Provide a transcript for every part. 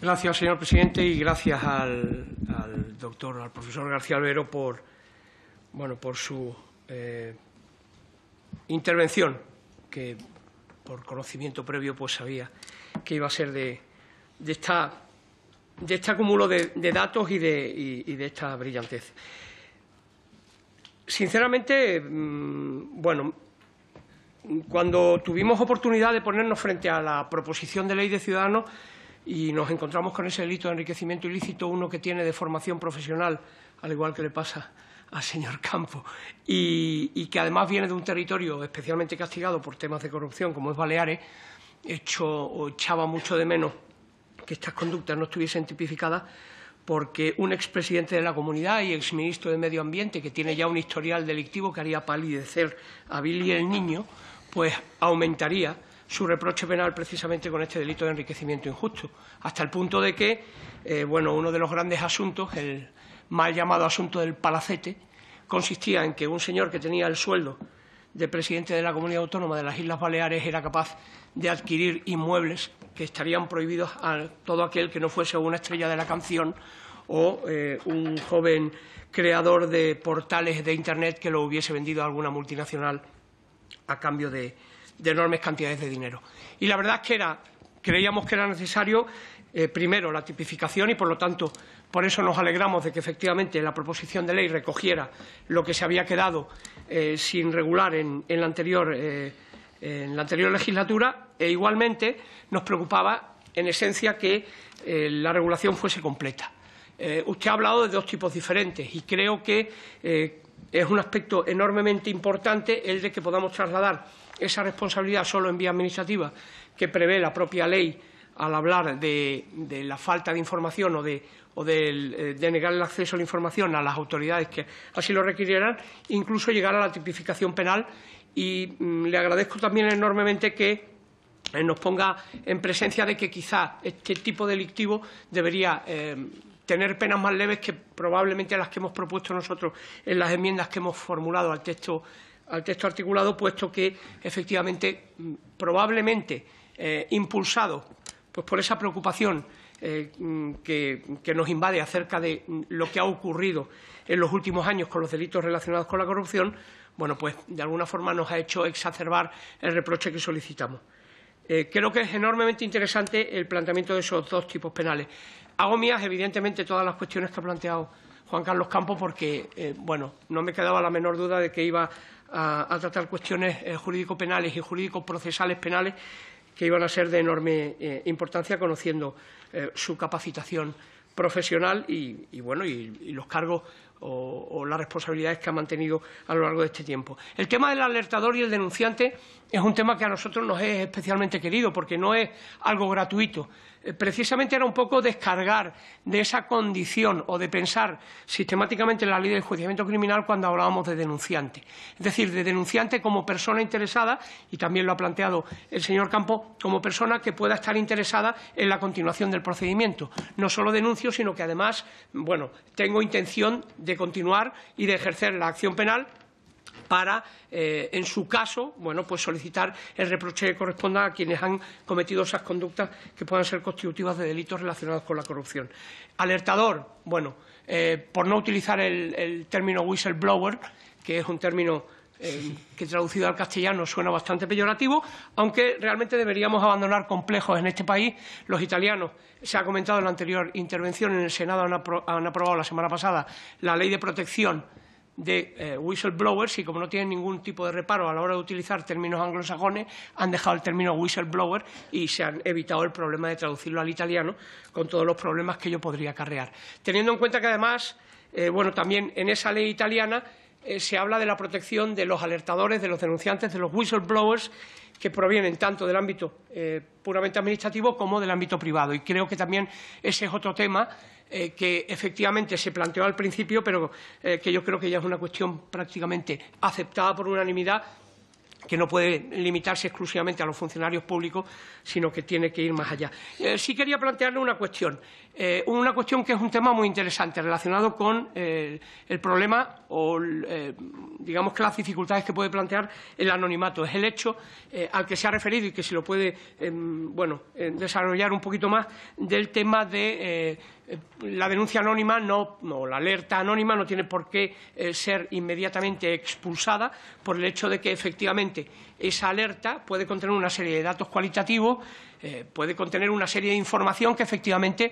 Gracias, señor presidente, y gracias al, doctor, al profesor García Albero, por, bueno, por su eh, intervención, que por conocimiento previo pues sabía que iba a ser de, esta, de este acúmulo de, datos y de, esta brillantez. Sinceramente, mm, bueno, cuando tuvimos oportunidad de ponernos frente a la proposición de ley de Ciudadanos, y nos encontramos con ese delito de enriquecimiento ilícito, uno que tiene de formación profesional, al igual que le pasa al señor Campo, y, que además viene de un territorio especialmente castigado por temas de corrupción, como es Baleares, hecho, echaba mucho de menos que estas conductas no estuviesen tipificadas porque un expresidente de la comunidad y exministro de Medio Ambiente, que tiene ya un historial delictivo que haría palidecer a Billy el niño, pues aumentaría su reproche penal precisamente con este delito de enriquecimiento injusto, hasta el punto de que, eh, bueno, uno de los grandes asuntos, el mal llamado asunto del palacete, consistía en que un señor que tenía el sueldo de presidente de la Comunidad Autónoma de las Islas Baleares era capaz de adquirir inmuebles que estarían prohibidos a todo aquel que no fuese una estrella de la canción o eh, un joven creador de portales de Internet que lo hubiese vendido a alguna multinacional a cambio de, de enormes cantidades de dinero. Y la verdad es que era, creíamos que era necesario, eh, primero, la tipificación y, por lo tanto, por eso nos alegramos de que efectivamente la proposición de ley recogiera lo que se había quedado eh, sin regular en, la anterior, eh, en la anterior legislatura e, igualmente, nos preocupaba, en esencia, que la regulación fuese completa. usted ha hablado de dos tipos diferentes y creo que es un aspecto enormemente importante el de que podamos trasladar esa responsabilidad solo en vía administrativa que prevé la propia ley al hablar de, la falta de información o de, o eh, negar el acceso a la información a las autoridades que así lo requirieran, incluso llegar a la tipificación penal. Y mm, le agradezco también enormemente que eh, nos ponga en presencia de que quizá este tipo delictivo debería eh, tener penas más leves que probablemente las que hemos propuesto nosotros en las enmiendas que hemos formulado al texto al texto articulado, puesto que efectivamente, mm, probablemente eh, impulsado pues, por esa preocupación eh, mm, que, nos invade acerca de mm, lo que ha ocurrido en los últimos años con los delitos relacionados con la corrupción, bueno, pues de alguna forma nos ha hecho exacerbar el reproche que solicitamos. Eh, creo que es enormemente interesante el planteamiento de esos dos tipos penales. Hago mías, evidentemente, todas las cuestiones que ha planteado Juan Carlos Campos, porque, bueno, no me quedaba la menor duda de que iba a, tratar cuestiones eh, jurídico-penales y jurídico-procesales penales que iban a ser de enorme eh, importancia conociendo eh, su capacitación profesional y, bueno, y los cargos o, las responsabilidades que ha mantenido a lo largo de este tiempo. El tema del alertador y el denunciante es un tema que a nosotros nos es especialmente querido porque no es algo gratuito. Eh, precisamente era un poco descargar de esa condición o de pensar sistemáticamente en la ley del juiciamiento criminal cuando hablábamos de denunciante. Es decir, de denunciante como persona interesada, y también lo ha planteado el señor Campo, como persona que pueda estar interesada en la continuación del procedimiento. No solo denuncio, sino que además, bueno, tengo intención de continuar y de ejercer la acción penal para, eh, en su caso, bueno, pues solicitar el reproche que corresponda a quienes han cometido esas conductas que puedan ser constitutivas de delitos relacionados con la corrupción. Alertador, bueno, eh, por no utilizar el, el término whistleblower, que es un término eh, que traducido al castellano suena bastante peyorativo, aunque realmente deberíamos abandonar complejos en este país. Los italianos, se ha comentado en la anterior intervención, en el Senado han, aprobado la semana pasada la ley de protección de eh, whistleblowers y como no tienen ningún tipo de reparo a la hora de utilizar términos anglosajones, han dejado el término whistleblower y se han evitado el problema de traducirlo al italiano con todos los problemas que ello podría acarrear. Teniendo en cuenta que además, eh, bueno, también en esa ley italiana eh, se habla de la protección de los alertadores, de los denunciantes, de los whistleblowers, que provienen tanto del ámbito eh, puramente administrativo como del ámbito privado. Y creo que también ese es otro tema eh, que efectivamente se planteó al principio, pero que yo creo que ya es una cuestión prácticamente aceptada por unanimidad que no puede limitarse exclusivamente a los funcionarios públicos, sino que tiene que ir más allá. Eh, sí quería plantearle una cuestión, eh, una cuestión que es un tema muy interesante relacionado con eh, el problema o, digamos, que las dificultades que puede plantear el anonimato. Es el hecho al que se ha referido y que se lo puede, em, desarrollar un poquito más del tema de eh, la denuncia anónima no, la alerta anónima no tiene por qué eh, ser inmediatamente expulsada por el hecho de que efectivamente esa alerta puede contener una serie de datos cualitativos, eh, puede contener una serie de información que efectivamente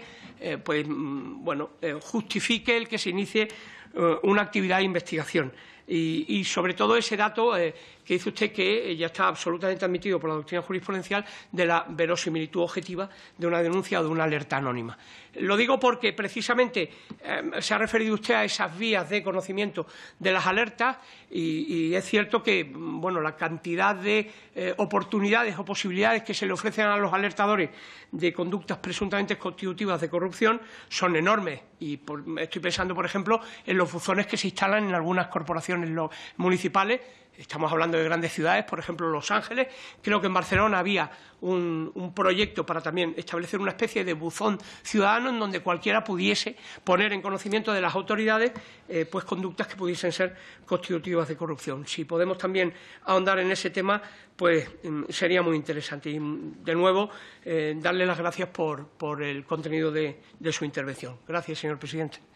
pues, mm, bueno, justifique el que se inicie eh, una actividad de investigación. Y, sobre todo ese dato eh, que dice usted que eh, ya está absolutamente admitido por la doctrina jurisprudencial de la verosimilitud objetiva de una denuncia o de una alerta anónima. Lo digo porque precisamente se ha referido usted a esas vías de conocimiento de las alertas y, es cierto que bueno, la cantidad de oportunidades o posibilidades que se le ofrecen a los alertadores de conductas presuntamente constitutivas de corrupción son enormes. Y estoy pensando, por ejemplo, en los los buzones que se instalan en algunas corporaciones municipales. Estamos hablando de grandes ciudades, por ejemplo, Los Ángeles. Creo que en Barcelona había un, proyecto para también establecer una especie de buzón ciudadano en donde cualquiera pudiese poner en conocimiento de las autoridades eh, pues conductas que pudiesen ser constitutivas de corrupción. Si podemos también ahondar en ese tema, pues mm, sería muy interesante. Y, de nuevo, eh, darle las gracias por, por el contenido de, de su intervención. Gracias, señor presidente.